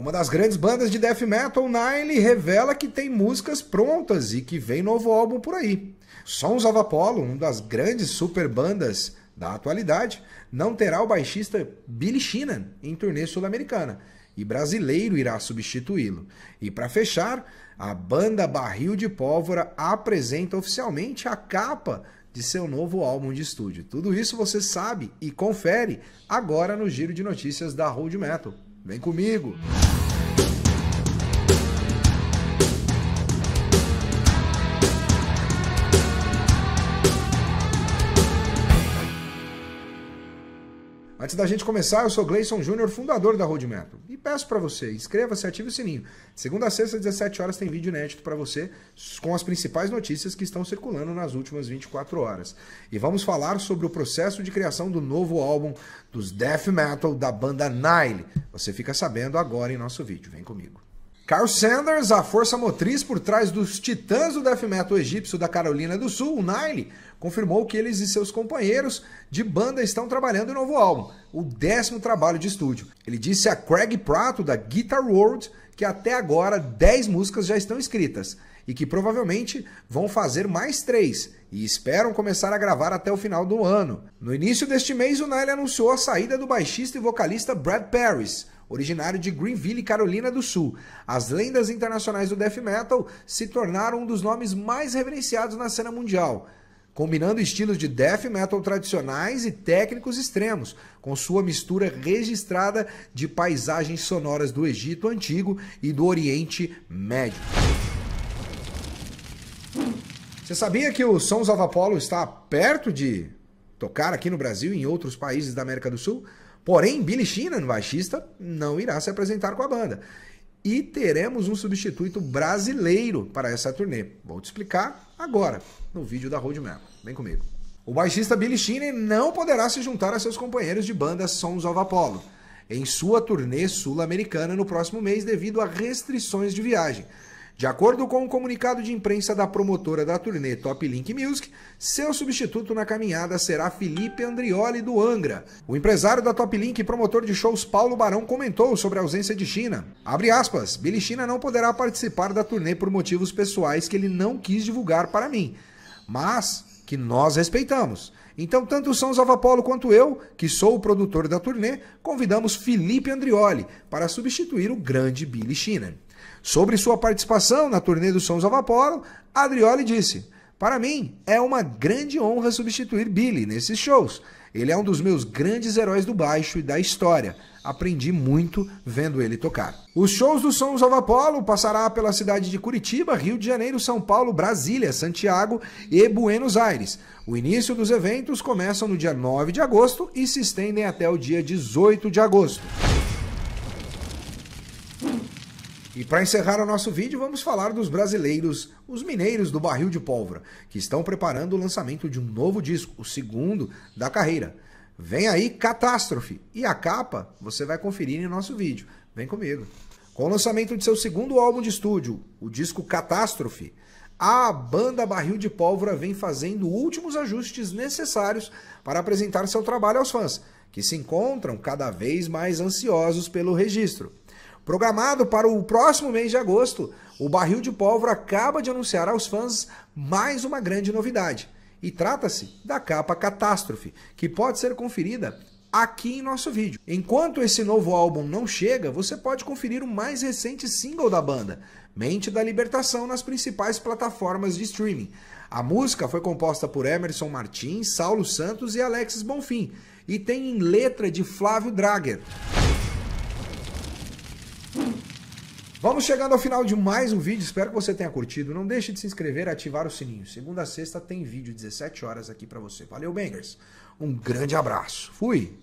Uma das grandes bandas de death metal, Nile, revela que tem músicas prontas e que vem novo álbum por aí. Sons of Apollo, uma das grandes super bandas da atualidade, não terá o baixista Billy Sheehan em turnê sul-americana e brasileiro irá substituí-lo. E para fechar, a banda Barril de Pólvora apresenta oficialmente a capa de seu novo álbum de estúdio. Tudo isso você sabe e confere agora no giro de notícias da Road Metal. Vem comigo! Antes da gente começar, eu sou Gleison Júnior, fundador da Roadmap. E peço para você, inscreva-se, ative o sininho. Segunda a sexta, às 17 horas, tem vídeo inédito para você com as principais notícias que estão circulando nas últimas 24 horas. E vamos falar sobre o processo de criação do novo álbum dos Death Metal da banda Nile. Você fica sabendo agora em nosso vídeo. Vem comigo. Carl Sanders, a força motriz por trás dos titãs do death metal egípcio da Carolina do Sul, o Nile, confirmou que eles e seus companheiros de banda estão trabalhando em novo álbum, o décimo trabalho de estúdio. Ele disse a Craig Prato, da Guitar World, que até agora 10 músicas já estão escritas e que provavelmente vão fazer mais três e esperam começar a gravar até o final do ano. No início deste mês, o Nile anunciou a saída do baixista e vocalista Brad Paris originário de Greenville, Carolina do Sul. As lendas internacionais do death metal se tornaram um dos nomes mais reverenciados na cena mundial combinando estilos de death metal tradicionais e técnicos extremos, com sua mistura registrada de paisagens sonoras do Egito Antigo e do Oriente Médio. Você sabia que o Sons of Apollo está perto de tocar aqui no Brasil e em outros países da América do Sul? Porém, Billy Sheehan, né, baixista, não irá se apresentar com a banda. E teremos um substituto brasileiro para essa turnê. Vou te explicar agora, no vídeo da Roadmap. Vem comigo. O baixista Billy Sheehan não poderá se juntar a seus companheiros de banda Sons of Apollo em sua turnê sul-americana no próximo mês devido a restrições de viagem. De acordo com um comunicado de imprensa da promotora da turnê Top Link Music, seu substituto na caminhada será Felipe Andrioli do Angra. O empresário da Top Link e promotor de shows Paulo Barão comentou sobre a ausência de China. Abre aspas, Billy China não poderá participar da turnê por motivos pessoais que ele não quis divulgar para mim, mas que nós respeitamos. Então, tanto o São Zavapolo quanto eu, que sou o produtor da turnê, convidamos Felipe Andrioli para substituir o grande Billy China. Sobre sua participação na turnê do Sons of Apollo, Adrioli disse: Para mim, é uma grande honra substituir Billy nesses shows. Ele é um dos meus grandes heróis do baixo e da história. Aprendi muito vendo ele tocar. Os shows do Sons of Apollo passará pela cidade de Curitiba, Rio de Janeiro, São Paulo, Brasília, Santiago e Buenos Aires. O início dos eventos começam no dia 9 de agosto e se estendem até o dia 18 de agosto. E para encerrar o nosso vídeo, vamos falar dos brasileiros, os mineiros do Barril de Pólvora, que estão preparando o lançamento de um novo disco, o segundo da carreira. Vem aí Catástrofe e a capa você vai conferir em nosso vídeo. Vem comigo. Com o lançamento de seu segundo álbum de estúdio, o disco Catástrofe, a banda Barril de Pólvora vem fazendo últimos ajustes necessários para apresentar seu trabalho aos fãs, que se encontram cada vez mais ansiosos pelo registro. Programado para o próximo mês de agosto, o Barril de Pólvora acaba de anunciar aos fãs mais uma grande novidade. E trata-se da capa Catástrofe, que pode ser conferida aqui em nosso vídeo. Enquanto esse novo álbum não chega, você pode conferir o mais recente single da banda, Mente da Libertação, nas principais plataformas de streaming. A música foi composta por Emerson Martins, Saulo Santos e Alexis Bonfim, e tem em letra de Flávio Drager. Vamos chegando ao final de mais um vídeo, espero que você tenha curtido. Não deixe de se inscrever e ativar o sininho. Segunda a sexta tem vídeo, 17 horas aqui para você. Valeu, Bangers. Um grande abraço. Fui.